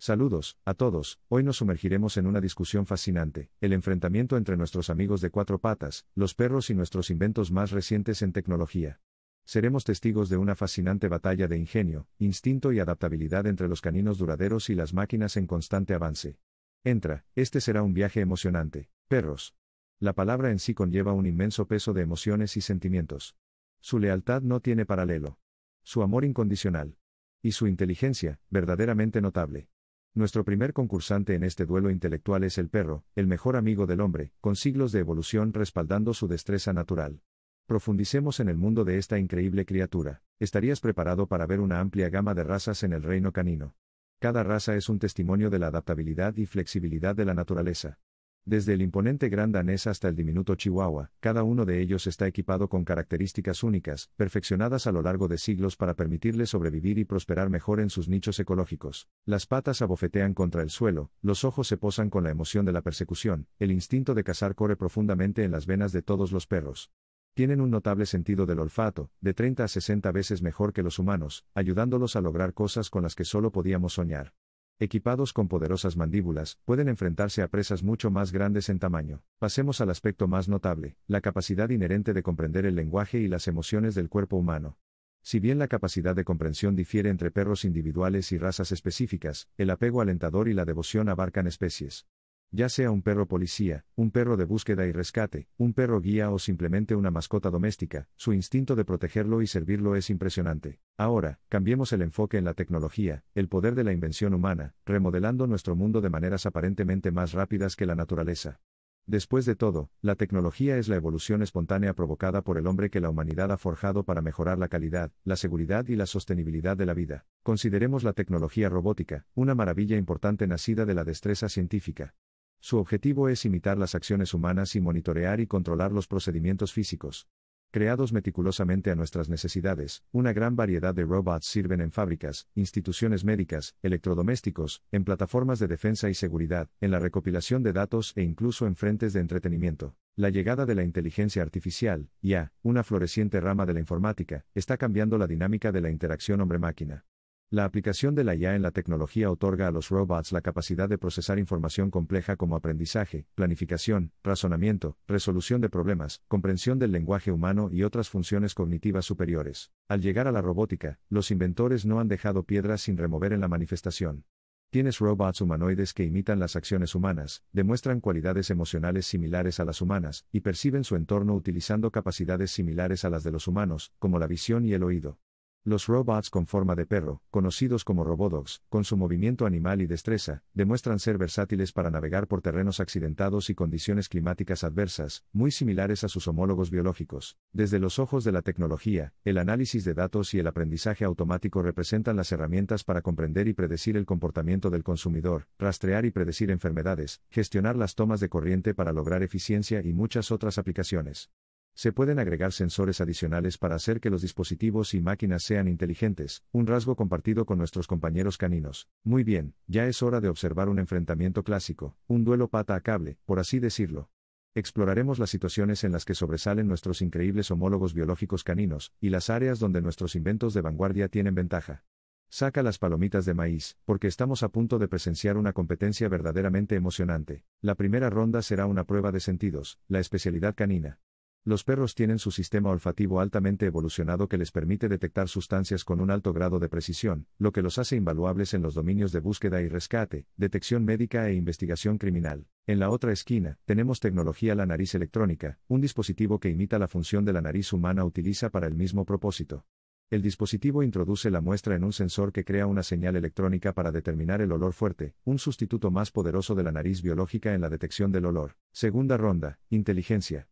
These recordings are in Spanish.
Saludos, a todos, hoy nos sumergiremos en una discusión fascinante, el enfrentamiento entre nuestros amigos de cuatro patas, los perros y nuestros inventos más recientes en tecnología. Seremos testigos de una fascinante batalla de ingenio, instinto y adaptabilidad entre los caninos duraderos y las máquinas en constante avance. Entra, este será un viaje emocionante. Perros. La palabra en sí conlleva un inmenso peso de emociones y sentimientos. Su lealtad no tiene paralelo. Su amor incondicional. Y su inteligencia, verdaderamente notable. Nuestro primer concursante en este duelo intelectual es el perro, el mejor amigo del hombre, con siglos de evolución respaldando su destreza natural. Profundicemos en el mundo de esta increíble criatura. Estarías preparado para ver una amplia gama de razas en el reino canino. Cada raza es un testimonio de la adaptabilidad y flexibilidad de la naturaleza. Desde el imponente gran danés hasta el diminuto chihuahua, cada uno de ellos está equipado con características únicas, perfeccionadas a lo largo de siglos para permitirle sobrevivir y prosperar mejor en sus nichos ecológicos. Las patas abofetean contra el suelo, los ojos se posan con la emoción de la persecución, el instinto de cazar corre profundamente en las venas de todos los perros. Tienen un notable sentido del olfato, de 30 a 60 veces mejor que los humanos, ayudándolos a lograr cosas con las que solo podíamos soñar equipados con poderosas mandíbulas, pueden enfrentarse a presas mucho más grandes en tamaño. Pasemos al aspecto más notable, la capacidad inherente de comprender el lenguaje y las emociones del cuerpo humano. Si bien la capacidad de comprensión difiere entre perros individuales y razas específicas, el apego alentador y la devoción abarcan especies ya sea un perro policía, un perro de búsqueda y rescate, un perro guía o simplemente una mascota doméstica, su instinto de protegerlo y servirlo es impresionante. Ahora, cambiemos el enfoque en la tecnología, el poder de la invención humana, remodelando nuestro mundo de maneras aparentemente más rápidas que la naturaleza. Después de todo, la tecnología es la evolución espontánea provocada por el hombre que la humanidad ha forjado para mejorar la calidad, la seguridad y la sostenibilidad de la vida. Consideremos la tecnología robótica, una maravilla importante nacida de la destreza científica. Su objetivo es imitar las acciones humanas y monitorear y controlar los procedimientos físicos. Creados meticulosamente a nuestras necesidades, una gran variedad de robots sirven en fábricas, instituciones médicas, electrodomésticos, en plataformas de defensa y seguridad, en la recopilación de datos e incluso en frentes de entretenimiento. La llegada de la inteligencia artificial, ya una floreciente rama de la informática, está cambiando la dinámica de la interacción hombre-máquina. La aplicación de la IA en la tecnología otorga a los robots la capacidad de procesar información compleja como aprendizaje, planificación, razonamiento, resolución de problemas, comprensión del lenguaje humano y otras funciones cognitivas superiores. Al llegar a la robótica, los inventores no han dejado piedras sin remover en la manifestación. Tienes robots humanoides que imitan las acciones humanas, demuestran cualidades emocionales similares a las humanas, y perciben su entorno utilizando capacidades similares a las de los humanos, como la visión y el oído. Los robots con forma de perro, conocidos como Robodogs, con su movimiento animal y destreza, demuestran ser versátiles para navegar por terrenos accidentados y condiciones climáticas adversas, muy similares a sus homólogos biológicos. Desde los ojos de la tecnología, el análisis de datos y el aprendizaje automático representan las herramientas para comprender y predecir el comportamiento del consumidor, rastrear y predecir enfermedades, gestionar las tomas de corriente para lograr eficiencia y muchas otras aplicaciones se pueden agregar sensores adicionales para hacer que los dispositivos y máquinas sean inteligentes, un rasgo compartido con nuestros compañeros caninos. Muy bien, ya es hora de observar un enfrentamiento clásico, un duelo pata a cable, por así decirlo. Exploraremos las situaciones en las que sobresalen nuestros increíbles homólogos biológicos caninos, y las áreas donde nuestros inventos de vanguardia tienen ventaja. Saca las palomitas de maíz, porque estamos a punto de presenciar una competencia verdaderamente emocionante. La primera ronda será una prueba de sentidos, la especialidad canina. Los perros tienen su sistema olfativo altamente evolucionado que les permite detectar sustancias con un alto grado de precisión, lo que los hace invaluables en los dominios de búsqueda y rescate, detección médica e investigación criminal. En la otra esquina, tenemos tecnología la nariz electrónica, un dispositivo que imita la función de la nariz humana utiliza para el mismo propósito. El dispositivo introduce la muestra en un sensor que crea una señal electrónica para determinar el olor fuerte, un sustituto más poderoso de la nariz biológica en la detección del olor. Segunda ronda, inteligencia.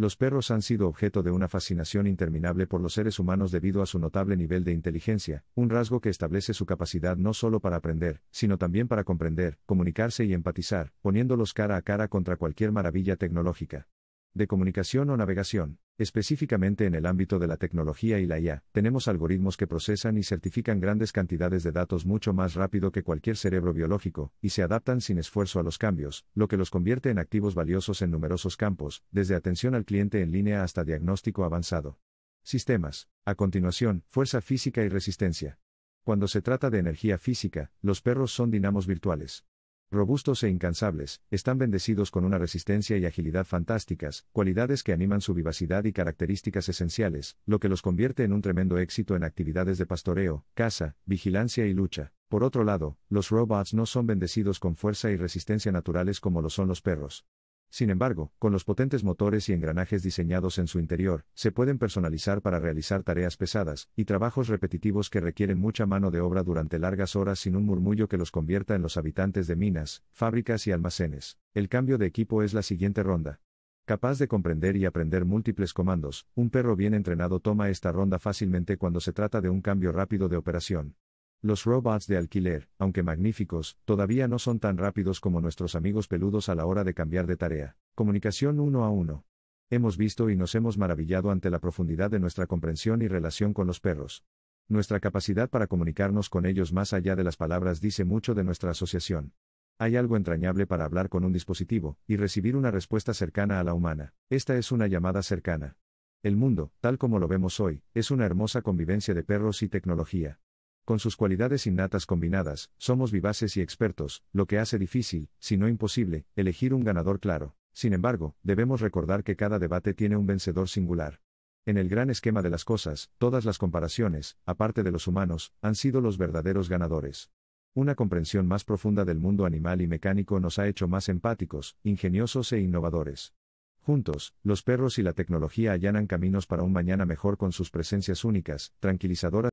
Los perros han sido objeto de una fascinación interminable por los seres humanos debido a su notable nivel de inteligencia, un rasgo que establece su capacidad no solo para aprender, sino también para comprender, comunicarse y empatizar, poniéndolos cara a cara contra cualquier maravilla tecnológica. De comunicación o navegación. Específicamente en el ámbito de la tecnología y la IA, tenemos algoritmos que procesan y certifican grandes cantidades de datos mucho más rápido que cualquier cerebro biológico, y se adaptan sin esfuerzo a los cambios, lo que los convierte en activos valiosos en numerosos campos, desde atención al cliente en línea hasta diagnóstico avanzado. Sistemas. A continuación, fuerza física y resistencia. Cuando se trata de energía física, los perros son dinamos virtuales. Robustos e incansables, están bendecidos con una resistencia y agilidad fantásticas, cualidades que animan su vivacidad y características esenciales, lo que los convierte en un tremendo éxito en actividades de pastoreo, caza, vigilancia y lucha. Por otro lado, los robots no son bendecidos con fuerza y resistencia naturales como lo son los perros. Sin embargo, con los potentes motores y engranajes diseñados en su interior, se pueden personalizar para realizar tareas pesadas y trabajos repetitivos que requieren mucha mano de obra durante largas horas sin un murmullo que los convierta en los habitantes de minas, fábricas y almacenes. El cambio de equipo es la siguiente ronda. Capaz de comprender y aprender múltiples comandos, un perro bien entrenado toma esta ronda fácilmente cuando se trata de un cambio rápido de operación. Los robots de alquiler, aunque magníficos, todavía no son tan rápidos como nuestros amigos peludos a la hora de cambiar de tarea. Comunicación uno a uno. Hemos visto y nos hemos maravillado ante la profundidad de nuestra comprensión y relación con los perros. Nuestra capacidad para comunicarnos con ellos más allá de las palabras dice mucho de nuestra asociación. Hay algo entrañable para hablar con un dispositivo, y recibir una respuesta cercana a la humana. Esta es una llamada cercana. El mundo, tal como lo vemos hoy, es una hermosa convivencia de perros y tecnología. Con sus cualidades innatas combinadas, somos vivaces y expertos, lo que hace difícil, si no imposible, elegir un ganador claro. Sin embargo, debemos recordar que cada debate tiene un vencedor singular. En el gran esquema de las cosas, todas las comparaciones, aparte de los humanos, han sido los verdaderos ganadores. Una comprensión más profunda del mundo animal y mecánico nos ha hecho más empáticos, ingeniosos e innovadores. Juntos, los perros y la tecnología allanan caminos para un mañana mejor con sus presencias únicas, tranquilizadoras,